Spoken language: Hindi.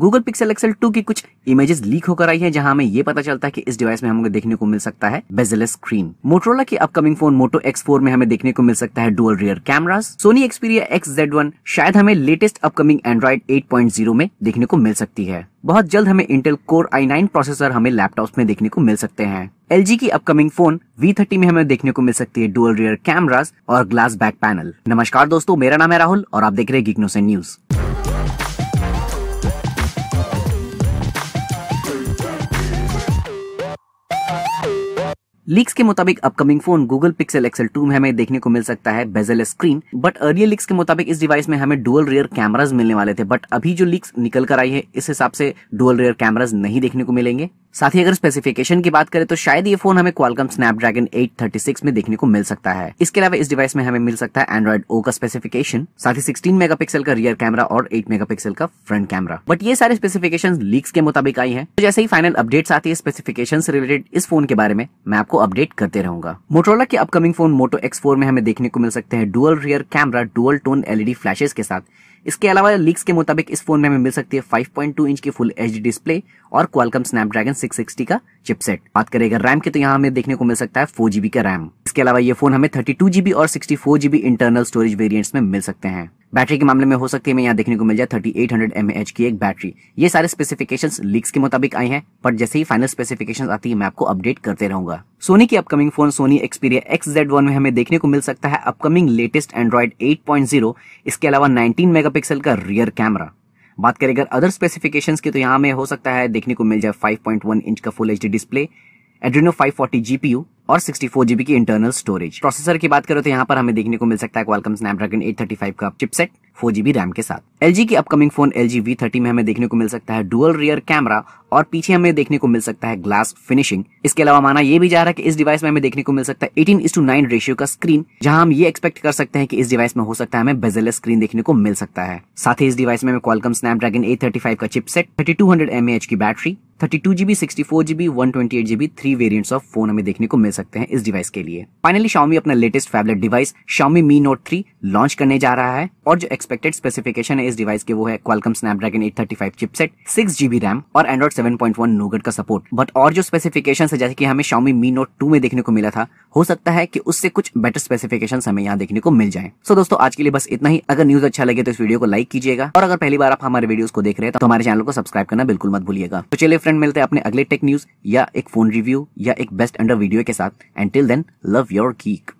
गूगल पिक्सल एक्सल टू की कुछ इमेजेस लीक होकर आई है जहां हमें ये पता चलता है कि इस डिवाइस में हमें देखने को मिल सकता है बेजलेस स्क्रीन मोटरोला की upcoming phone Moto X four में हमें देखने को मिल सकता है dual rear cameras Sony Xperia X Z one शायद हमें latest upcoming Android eight point zero में देखने को मिल सकती है बहुत जल्द हमें Intel core i nine processor हमें लैपटॉप में देखने को मिल सकते हैं एल की अपकमिंग फोन V30 में हमें देखने को मिल सकती है डुअल रियर कैमरास और ग्लास बैक पैनल नमस्कार दोस्तों मेरा नाम है राहुल और आप देख रहे हैं गिग्नोसेन न्यूज़ लीक्स के मुताबिक upcoming phone Google Pixel XL two में हमें देखने को मिल सकता है bezel screen but earlier leaks के मुताबिक इस डिवाइस में हमें डुअल रियर कैमराज मिलने वाले थे बट अभी जो लीक्स निकल कर आई है इस हिसाब से डुअल रियर कैमराज नहीं देखने को मिलेंगे साथ ही अगर स्पेसिफिकेशन की बात करें तो शायद ये फोन हमें क्वालकम स्नैपड्रैगन 836 में देखने को मिल सकता है इसके अलावा इस डिवाइस में हमें मिल सकता है एंड्रॉइड ओ का स्पेसिफिकेशन साथ ही 16 मेगापिक्सल का रियर कैमरा और 8 मेगापिक्सल का फ्रंट कैमरा बट ये सारे स्पेसिफिकेशन लीक्स के मुताबिक आई है तो जैसे ही फाइनल अपडेट आती है स्पेसिफिकेशन से रिलेटेड इस फोन के बारे में मैं आपको अपडेट करते रहूंगा मोटोला के अपकमिंग फोन मोटो एक्स में हमें देखने को मिल सकते हैं dual rear camera dual tone LED flashes के साथ इसके अलावा लीक्स के मुताबिक इस फोन में हमें मिल सकती है 5.2 इंच की फुल एच डिस्प्ले और क्वालकम स्नैपड्रैगन 660 का चिपसेट बात करें अगर रैम की तो यहाँ हमें देखने को मिल सकता है फोर जीबी का रैम इसके अलावा ये फोन हमें थर्टी जीबी और sixty GB internal storage variants में मिल सकते हैं बैटरी के मामले में हो सकती है हमें यहाँ देखने को मिल जाए थर्टी एट हंड्रेड की एक बैटरी ये सारे स्पेसिफिकेशन लीक्स के मुताबिक आए हैं पर जैसे ही फाइनल स्पेसिफिकेशन आती है मैं आपको अपडेट करते रहूंगा सोनी की upcoming phone Sony Xperia X Z one में हमें देखने को मिल सकता है अपकमिंग लेटेस्ट एंड्रॉइड 8.0 इसके अलावा 19 मेगापिक्सल का रियर कैमरा बात करें अगर अदर स्पेसिफिकेशंस की तो यहाँ में हो सकता है देखने को मिल जाए 5.1 इंच का full H display Adreno 540 GPU और सिक्सटी फोर जीबी की इंटरनल स्टोरेज प्रोसेसर की बात करो तो यहाँ पर हमें देखने को मिल सकता है क्वालकम स्नैपड्रैगन 835 का चिपसेट फोर जीबी रैम के साथ एल जी की upcoming phone L G V thirty में हमें देखने को मिल सकता है डुअल रियर कैमरा और पीछे हमें देखने को मिल सकता है ग्लास फिनिशिंग इसके अलावा माना यह भी जा रहा है कि इस डिवाइस में हमें देखने को मिल सकता है eighteen is to nine ratio का स्क्रीन जहां हम ये एक्सपेक्ट कर सकते हैं कि इस डिवाइस में हो सकता है हमें बेजल स्क्रीन देखने को मिल सकता है साथ ही इस डिवाइस में Qualcomm dragon eight thirty five का chipset thirty two hundred M H की battery thirty two GB sixty four GB one twenty eight GB three variants of phone हमें देखने को मिल सकते हैं इस डिवाइस के लिए फाइनली शॉमी अपना latest phablet device Xiaomi Mi Note three launch करने जा रहा है और जो एक्सपेक्टेड स्पेसिफिकेशन है इस डिवाइस के वो है Qualcomm Snapdragon eight thirty five chipset six GB RAM और Android seven point one Nougat का सपोर्ट बट और जो स्पेसिफिकेशन है जैसे कि हमें शॉमी मी नोट टू में देखने को मिला था हो सकता है कि उससे कुछ बेटर स्पेसिफिकेशन हमें यहाँ देखने को मिल जाए सो so, दोस्तों आज के लिए बस इतना ही अगर न्यूज अच्छा लगे तो इस वीडियो को लाइक कीजिएगा और अगर पहली बार आप हमारे वीडियो को देख रहे हैं तो हमारे चैनल को सब्सक्राइब करना बिल्कुल मत भूलिएगा तो चलिए फ्रेंड मिलते हैं अपने अगले टेक न्यूज या एक फोन रिव्यू या एक बेस्ट अंडर वीडियो के साथ and till then love your kick